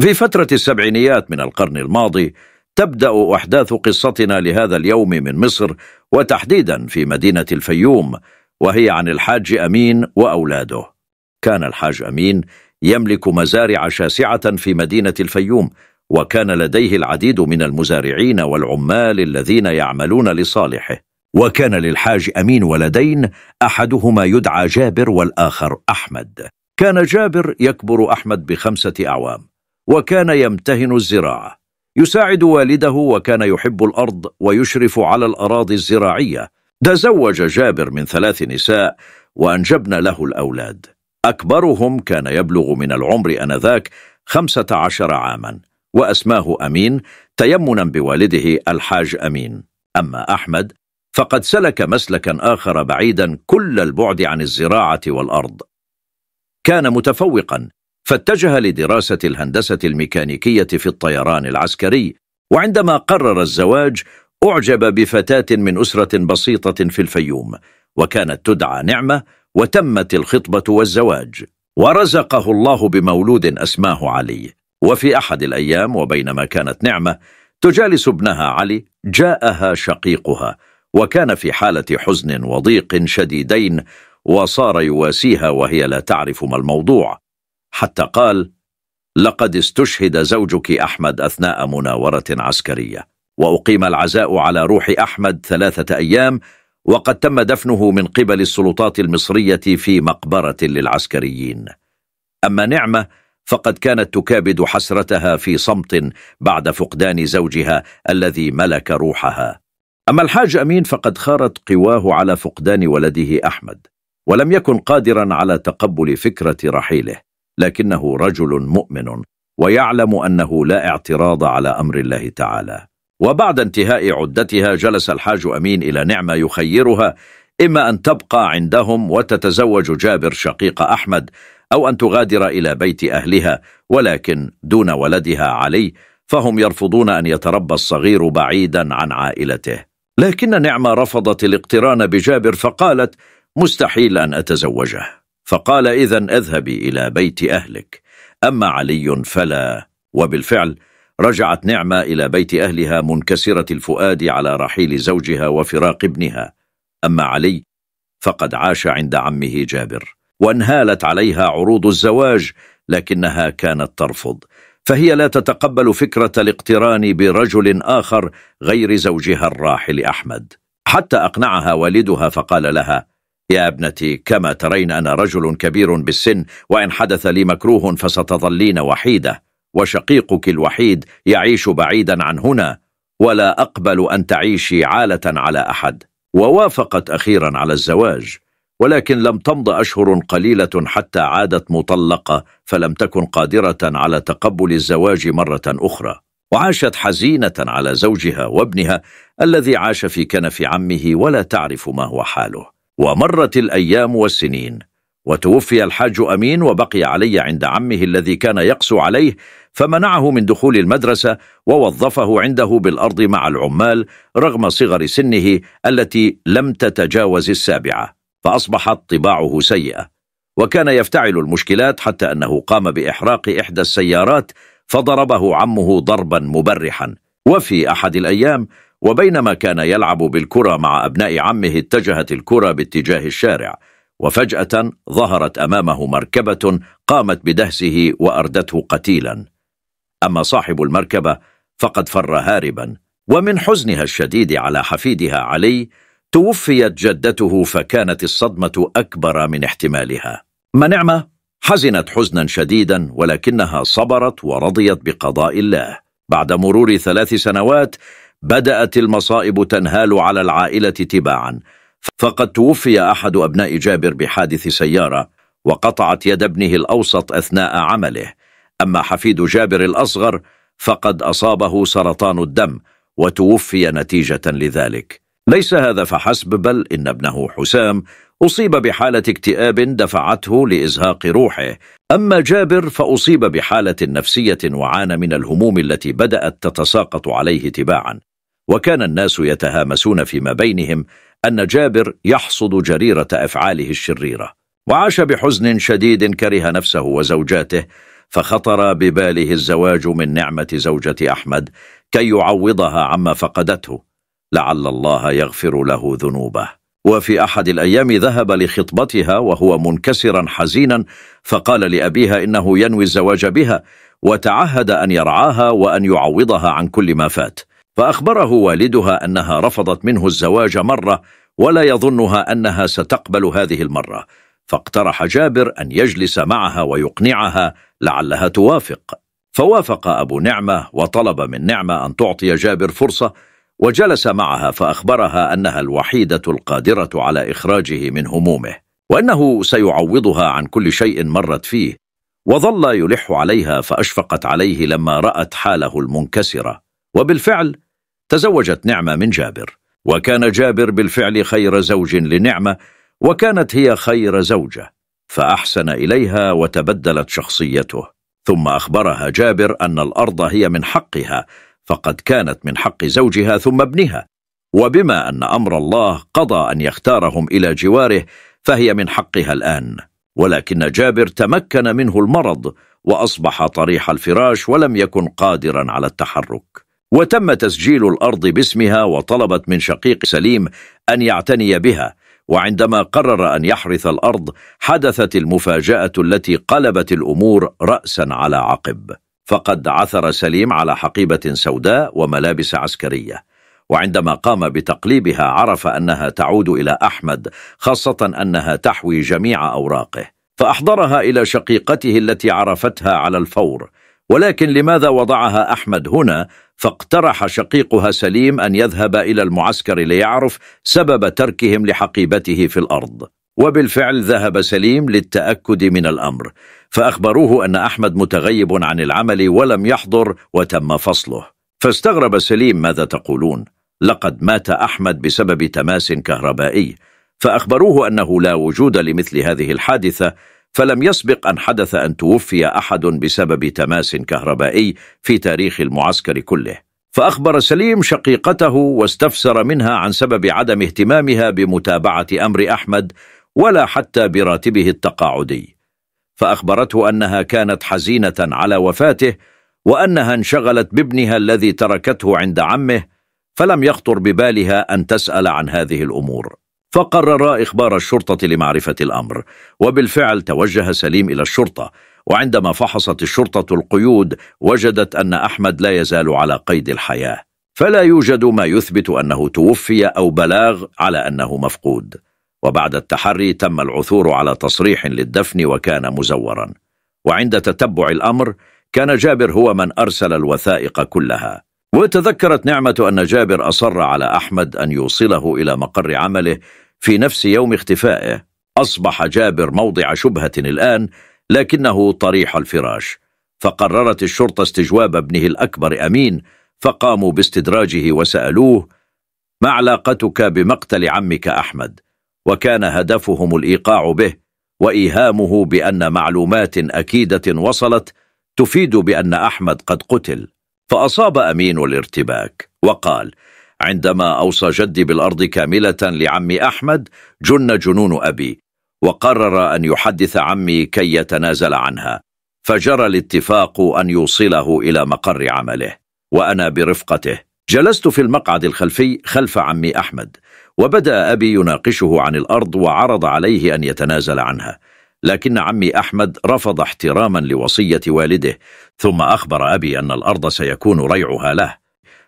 في فترة السبعينيات من القرن الماضي تبدأ أحداث قصتنا لهذا اليوم من مصر وتحديدا في مدينة الفيوم وهي عن الحاج أمين وأولاده كان الحاج أمين يملك مزارع شاسعة في مدينة الفيوم وكان لديه العديد من المزارعين والعمال الذين يعملون لصالحه وكان للحاج أمين ولدين أحدهما يدعى جابر والآخر أحمد كان جابر يكبر أحمد بخمسة أعوام وكان يمتهن الزراعة يساعد والده وكان يحب الأرض ويشرف على الأراضي الزراعية تزوج جابر من ثلاث نساء وأنجبن له الأولاد أكبرهم كان يبلغ من العمر أنذاك خمسة عشر عاما وأسماه أمين تيمنا بوالده الحاج أمين أما أحمد فقد سلك مسلكا آخر بعيدا كل البعد عن الزراعة والأرض كان متفوقا فاتجه لدراسة الهندسة الميكانيكية في الطيران العسكري وعندما قرر الزواج أعجب بفتاة من أسرة بسيطة في الفيوم وكانت تدعى نعمة وتمت الخطبة والزواج ورزقه الله بمولود أسماه علي وفي أحد الأيام وبينما كانت نعمة تجالس ابنها علي جاءها شقيقها وكان في حالة حزن وضيق شديدين وصار يواسيها وهي لا تعرف ما الموضوع حتى قال لقد استشهد زوجك أحمد أثناء مناورة عسكرية وأقيم العزاء على روح أحمد ثلاثة أيام وقد تم دفنه من قبل السلطات المصرية في مقبرة للعسكريين أما نعمة فقد كانت تكابد حسرتها في صمت بعد فقدان زوجها الذي ملك روحها أما الحاج أمين فقد خارت قواه على فقدان ولده أحمد ولم يكن قادرا على تقبل فكرة رحيله لكنه رجل مؤمن ويعلم أنه لا اعتراض على أمر الله تعالى وبعد انتهاء عدتها جلس الحاج أمين إلى نعمة يخيرها إما أن تبقى عندهم وتتزوج جابر شقيق أحمد أو أن تغادر إلى بيت أهلها ولكن دون ولدها علي فهم يرفضون أن يتربى الصغير بعيدا عن عائلته لكن نعمة رفضت الاقتران بجابر فقالت مستحيل أن أتزوجه فقال إذا اذهبي إلى بيت أهلك أما علي فلا وبالفعل رجعت نعمة إلى بيت أهلها منكسرة الفؤاد على رحيل زوجها وفراق ابنها أما علي فقد عاش عند عمه جابر وانهالت عليها عروض الزواج لكنها كانت ترفض فهي لا تتقبل فكرة الاقتران برجل آخر غير زوجها الراحل أحمد حتى أقنعها والدها فقال لها يا ابنتي كما ترين أنا رجل كبير بالسن وإن حدث لي مكروه فستظلين وحيدة وشقيقك الوحيد يعيش بعيدا عن هنا ولا أقبل أن تعيشي عالة على أحد ووافقت أخيرا على الزواج ولكن لم تمض أشهر قليلة حتى عادت مطلقة فلم تكن قادرة على تقبل الزواج مرة أخرى وعاشت حزينة على زوجها وابنها الذي عاش في كنف عمه ولا تعرف ما هو حاله ومرت الأيام والسنين وتوفي الحاج أمين وبقي علي عند عمه الذي كان يقسو عليه فمنعه من دخول المدرسة ووظفه عنده بالأرض مع العمال رغم صغر سنه التي لم تتجاوز السابعة فأصبحت طباعه سيئة وكان يفتعل المشكلات حتى أنه قام بإحراق إحدى السيارات فضربه عمه ضربا مبرحا وفي أحد الأيام وبينما كان يلعب بالكرة مع أبناء عمه اتجهت الكرة باتجاه الشارع وفجأة ظهرت أمامه مركبة قامت بدهسه وأردته قتيلا أما صاحب المركبة فقد فر هاربا ومن حزنها الشديد على حفيدها علي توفيت جدته فكانت الصدمة أكبر من احتمالها منعمة حزنت حزنا شديدا ولكنها صبرت ورضيت بقضاء الله بعد مرور ثلاث سنوات بدأت المصائب تنهال على العائلة تباعا فقد توفي أحد أبناء جابر بحادث سيارة وقطعت يد ابنه الأوسط أثناء عمله أما حفيد جابر الأصغر فقد أصابه سرطان الدم وتوفي نتيجة لذلك ليس هذا فحسب بل إن ابنه حسام أصيب بحالة اكتئاب دفعته لإزهاق روحه أما جابر فأصيب بحالة نفسية وعانى من الهموم التي بدأت تتساقط عليه تباعا وكان الناس يتهامسون فيما بينهم أن جابر يحصد جريرة أفعاله الشريرة وعاش بحزن شديد كره نفسه وزوجاته فخطر بباله الزواج من نعمة زوجة أحمد كي يعوضها عما فقدته لعل الله يغفر له ذنوبه وفي أحد الأيام ذهب لخطبتها وهو منكسرا حزينا فقال لأبيها إنه ينوي الزواج بها وتعهد أن يرعاها وأن يعوضها عن كل ما فات فأخبره والدها أنها رفضت منه الزواج مرة ولا يظنها أنها ستقبل هذه المرة فاقترح جابر أن يجلس معها ويقنعها لعلها توافق فوافق أبو نعمة وطلب من نعمة أن تعطي جابر فرصة وجلس معها فأخبرها أنها الوحيدة القادرة على إخراجه من همومه وأنه سيعوضها عن كل شيء مرت فيه وظل يلح عليها فأشفقت عليه لما رأت حاله المنكسرة وبالفعل تزوجت نعمة من جابر وكان جابر بالفعل خير زوج لنعمة وكانت هي خير زوجة فأحسن إليها وتبدلت شخصيته ثم أخبرها جابر أن الأرض هي من حقها فقد كانت من حق زوجها ثم ابنها وبما أن أمر الله قضى أن يختارهم إلى جواره فهي من حقها الآن ولكن جابر تمكن منه المرض وأصبح طريح الفراش ولم يكن قادرا على التحرك وتم تسجيل الأرض باسمها وطلبت من شقيق سليم أن يعتني بها وعندما قرر أن يحرث الأرض حدثت المفاجأة التي قلبت الأمور رأسا على عقب فقد عثر سليم على حقيبة سوداء وملابس عسكرية وعندما قام بتقليبها عرف أنها تعود إلى أحمد خاصة أنها تحوي جميع أوراقه فأحضرها إلى شقيقته التي عرفتها على الفور ولكن لماذا وضعها أحمد هنا فاقترح شقيقها سليم أن يذهب إلى المعسكر ليعرف سبب تركهم لحقيبته في الأرض وبالفعل ذهب سليم للتأكد من الأمر فأخبروه أن أحمد متغيب عن العمل ولم يحضر وتم فصله فاستغرب سليم ماذا تقولون لقد مات أحمد بسبب تماس كهربائي فأخبروه أنه لا وجود لمثل هذه الحادثة فلم يسبق أن حدث أن توفي أحد بسبب تماس كهربائي في تاريخ المعسكر كله فأخبر سليم شقيقته واستفسر منها عن سبب عدم اهتمامها بمتابعة أمر أحمد ولا حتى براتبه التقاعدي فأخبرته أنها كانت حزينة على وفاته وأنها انشغلت بابنها الذي تركته عند عمه فلم يخطر ببالها أن تسأل عن هذه الأمور فقرر إخبار الشرطة لمعرفة الأمر وبالفعل توجه سليم إلى الشرطة وعندما فحصت الشرطة القيود وجدت أن أحمد لا يزال على قيد الحياة فلا يوجد ما يثبت أنه توفي أو بلاغ على أنه مفقود وبعد التحري تم العثور على تصريح للدفن وكان مزورا وعند تتبع الأمر كان جابر هو من أرسل الوثائق كلها وتذكرت نعمة أن جابر أصر على أحمد أن يوصله إلى مقر عمله في نفس يوم اختفائه أصبح جابر موضع شبهة الآن لكنه طريح الفراش فقررت الشرطة استجواب ابنه الأكبر أمين فقاموا باستدراجه وسألوه ما علاقتك بمقتل عمك أحمد؟ وكان هدفهم الإيقاع به وإيهامه بأن معلومات أكيدة وصلت تفيد بأن أحمد قد قتل فأصاب أمين الارتباك وقال عندما أوصى جدي بالأرض كاملة لعمي أحمد جن جنون أبي وقرر أن يحدث عمي كي يتنازل عنها فجرى الاتفاق أن يوصله إلى مقر عمله وأنا برفقته جلست في المقعد الخلفي خلف عمي أحمد وبدأ أبي يناقشه عن الأرض وعرض عليه أن يتنازل عنها لكن عمي أحمد رفض احتراما لوصية والده ثم أخبر أبي أن الأرض سيكون ريعها له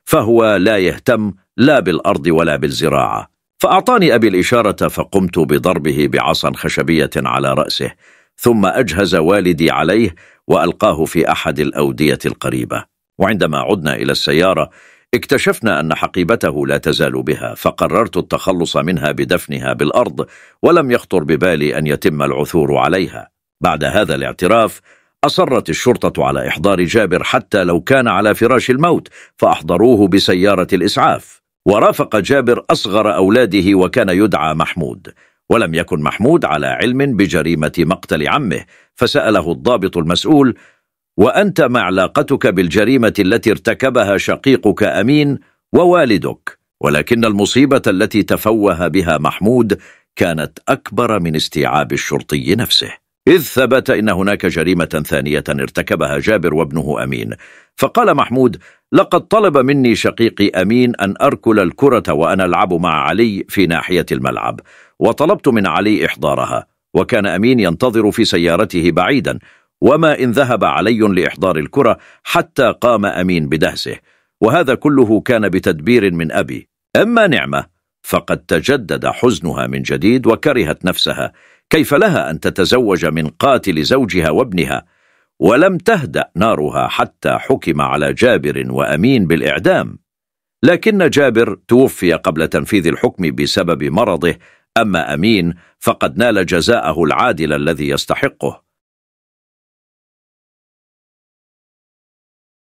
فهو لا يهتم لا بالأرض ولا بالزراعة فأعطاني أبي الإشارة فقمت بضربه بعصا خشبية على رأسه ثم أجهز والدي عليه وألقاه في أحد الأودية القريبة وعندما عدنا إلى السيارة اكتشفنا أن حقيبته لا تزال بها فقررت التخلص منها بدفنها بالأرض ولم يخطر ببالي أن يتم العثور عليها بعد هذا الاعتراف أصرت الشرطة على إحضار جابر حتى لو كان على فراش الموت فأحضروه بسيارة الإسعاف ورافق جابر أصغر أولاده وكان يدعى محمود ولم يكن محمود على علم بجريمة مقتل عمه فسأله الضابط المسؤول وأنت ما علاقتك بالجريمة التي ارتكبها شقيقك أمين ووالدك ولكن المصيبة التي تفوه بها محمود كانت أكبر من استيعاب الشرطي نفسه إذ ثبت إن هناك جريمة ثانية ارتكبها جابر وابنه أمين فقال محمود لقد طلب مني شقيقي أمين أن أركل الكرة وأنا ألعب مع علي في ناحية الملعب وطلبت من علي إحضارها وكان أمين ينتظر في سيارته بعيدا وما إن ذهب علي لإحضار الكرة حتى قام أمين بدهسه وهذا كله كان بتدبير من أبي أما نعمة فقد تجدد حزنها من جديد وكرهت نفسها كيف لها أن تتزوج من قاتل زوجها وابنها ولم تهدأ نارها حتى حكم على جابر وأمين بالإعدام لكن جابر توفي قبل تنفيذ الحكم بسبب مرضه أما أمين فقد نال جزاءه العادل الذي يستحقه